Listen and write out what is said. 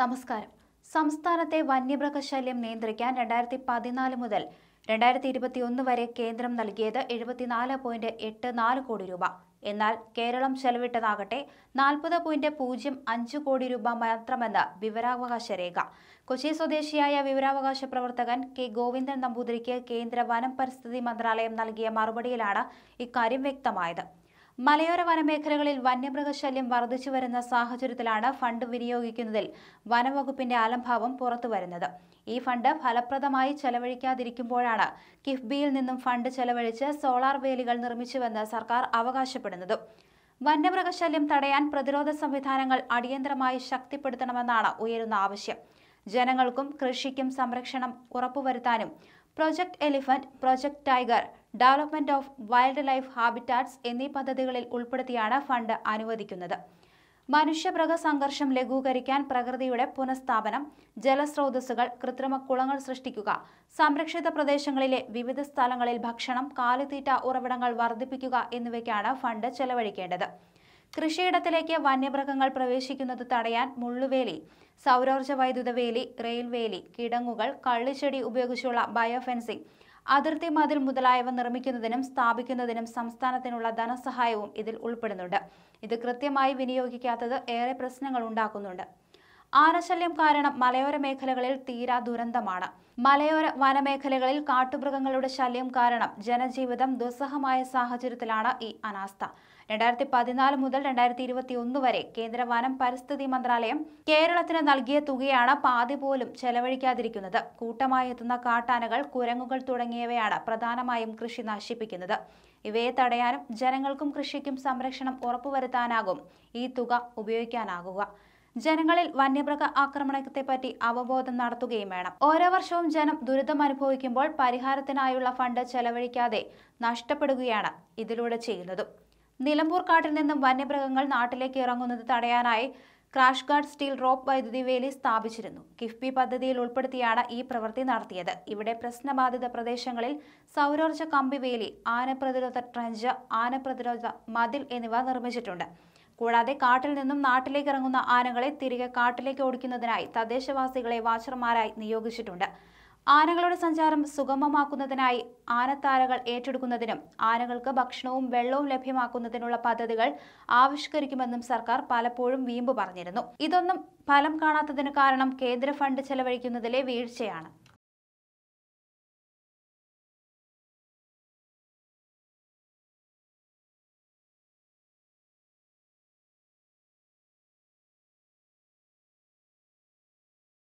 നമസ്കാരം സംസ്ഥാനത്തെ വന്യമൃഗശല്യം നിയന്ത്രിക്കാൻ രണ്ടായിരത്തി പതിനാല് മുതൽ രണ്ടായിരത്തി ഇരുപത്തിയൊന്ന് വരെ കേന്ദ്രം നൽകിയത് എഴുപത്തിനാല് പോയിന്റ് എട്ട് നാല് കോടി രൂപ എന്നാൽ കേരളം ചെലവിട്ടതാകട്ടെ നാൽപ്പത് പോയിന്റ് പൂജ്യം അഞ്ച് കോടി രൂപ മാത്രമെന്ന് വിവരാവകാശ രേഖ കൊച്ചി സ്വദേശിയായ വിവരാവകാശ പ്രവർത്തകൻ കെ ഗോവിന്ദൻ നമ്പൂതിരിക്ക് കേന്ദ്ര വനം പരിസ്ഥിതി മന്ത്രാലയം നൽകിയ മറുപടിയിലാണ് ഇക്കാര്യം വ്യക്തമായത് മലയോര വനമേഖലകളിൽ വന്യമൃഗശല്യം വർദ്ധിച്ചു വരുന്ന സാഹചര്യത്തിലാണ് ഫണ്ട് വിനിയോഗിക്കുന്നതിൽ വനവകുപ്പിന്റെ അലംഭാവം പുറത്തുവരുന്നത് ഈ ഫണ്ട് ഫലപ്രദമായി ചെലവഴിക്കാതിരിക്കുമ്പോഴാണ് കിഫ്ബിയിൽ നിന്നും ഫണ്ട് ചെലവഴിച്ച് സോളാർ വേലികൾ നിർമ്മിച്ചുവെന്ന് സർക്കാർ അവകാശപ്പെടുന്നത് വന്യമൃഗശല്യം തടയാൻ പ്രതിരോധ സംവിധാനങ്ങൾ അടിയന്തരമായി ശക്തിപ്പെടുത്തണമെന്നാണ് ഉയരുന്ന ആവശ്യം ജനങ്ങൾക്കും കൃഷിക്കും സംരക്ഷണം ഉറപ്പുവരുത്താനും project elephant project tiger development of wild life habitats എന്നീ പദ്ധതികളിൽ ഉൾപ്പെടുത്തിയാണ് ഫണ്ട് അനുവദിക്കുന്നത് മനുഷ്യമൃഗ സംഘർഷം ലഘൂകരിക്കാൻ പ്രകൃതിയുടെ പുനഃസ്ഥാപനം ജലസ്രോതസ്സുകൾ കൃത്രിമ കുളങ്ങൾ സൃഷ്ടിക്കുക സംരക്ഷിത പ്രദേശങ്ങളിലെ വിവിധ സ്ഥലങ്ങളിൽ ഭക്ഷണം കാലിത്തീറ്റ ഉറവിടങ്ങൾ വർദ്ധിപ്പിക്കുക എന്നിവയ്ക്കാണ് ഫണ്ട് ചെലവഴിക്കേണ്ടത് കൃഷിയിടത്തിലേക്ക് വന്യമൃഗങ്ങൾ പ്രവേശിക്കുന്നത് തടയാൻ മുള്ളുവേലി സൗരോർജ്ജ വൈദ്യുത വേലി റെയിൽവേലി കിടങ്ങുകൾ കള്ളിച്ചെടി ഉപയോഗിച്ചുള്ള ബയോഫെൻസിംഗ് അതിർത്തി മതിൽ മുതലായവ നിർമ്മിക്കുന്നതിനും സ്ഥാപിക്കുന്നതിനും സംസ്ഥാനത്തിനുള്ള ധനസഹായവും ഇതിൽ ഉൾപ്പെടുന്നുണ്ട് ഇത് കൃത്യമായി വിനിയോഗിക്കാത്തത് ഏറെ പ്രശ്നങ്ങൾ ഉണ്ടാക്കുന്നുണ്ട് ആനശല്യം കാരണം മലയോര മേഖലകളിൽ തീരാ ദുരന്തമാണ് മലയോര വനമേഖലകളിൽ കാട്ടുമൃഗങ്ങളുടെ ശല്യം കാരണം ജനജീവിതം ദുസ്സഹമായ സാഹചര്യത്തിലാണ് ഈ അനാസ്ഥ രണ്ടായിരത്തി പതിനാല് മുതൽ രണ്ടായിരത്തി ഇരുപത്തി ഒന്ന് വരെ കേന്ദ്ര വനം പരിസ്ഥിതി മന്ത്രാലയം കേരളത്തിന് നൽകിയ തുകയാണ് പാതി പോലും ചെലവഴിക്കാതിരിക്കുന്നത് കൂട്ടമായി എത്തുന്ന കാട്ടാനകൾ കുരങ്ങുകൾ തുടങ്ങിയവയാണ് പ്രധാനമായും കൃഷി നശിപ്പിക്കുന്നത് ഇവയെ തടയാനും ജനങ്ങൾക്കും കൃഷിക്കും സംരക്ഷണം ഉറപ്പുവരുത്താനാകും ഈ തുക ഉപയോഗിക്കാനാകുക ജനങ്ങളിൽ വന്യമൃഗ പറ്റി അവബോധം നടത്തുകയും വേണം ഓരോ വർഷവും ജനം ദുരിതം അനുഭവിക്കുമ്പോൾ പരിഹാരത്തിനായുള്ള ഫണ്ട് ചെലവഴിക്കാതെ നഷ്ടപ്പെടുകയാണ് ഇതിലൂടെ ചെയ്യുന്നത് നിലമ്പൂർ കാട്ടിൽ നിന്നും വന്യമൃഗങ്ങൾ നാട്ടിലേക്ക് ഇറങ്ങുന്നത് തടയാനായി ക്രാഷ് ഗാർഡ് സ്റ്റീൽ റോപ്പ് വൈദ്യുതി വേലി സ്ഥാപിച്ചിരുന്നു കിഫ്ബി പദ്ധതിയിൽ ഉൾപ്പെടുത്തിയാണ് ഈ പ്രവൃത്തി നടത്തിയത് ഇവിടെ പ്രശ്നബാധിത പ്രദേശങ്ങളിൽ സൗരോർജ്ജ കമ്പി വേലി ആന പ്രതിരോധ ട്രഞ്ച് ആന പ്രതിരോധ മതിൽ എന്നിവ നിർമ്മിച്ചിട്ടുണ്ട് കൂടാതെ കാട്ടിൽ നിന്നും നാട്ടിലേക്ക് ഇറങ്ങുന്ന ആനകളെ തിരികെ കാട്ടിലേക്ക് ഓടിക്കുന്നതിനായി തദ്ദേശവാസികളെ വാച്ചർമാരായി നിയോഗിച്ചിട്ടുണ്ട് ആനകളുടെ സഞ്ചാരം സുഗമമാക്കുന്നതിനായി ആനത്താരകൾ ഏറ്റെടുക്കുന്നതിനും ആനകൾക്ക് ഭക്ഷണവും വെള്ളവും ലഭ്യമാക്കുന്നതിനുള്ള പദ്ധതികൾ ആവിഷ്കരിക്കുമെന്നും സർക്കാർ പലപ്പോഴും വീമ്പ് പറഞ്ഞിരുന്നു ഇതൊന്നും ഫലം കാണാത്തതിന് കാരണം കേന്ദ്ര ഫണ്ട് ചെലവഴിക്കുന്നതിലെ വീഴ്ചയാണ്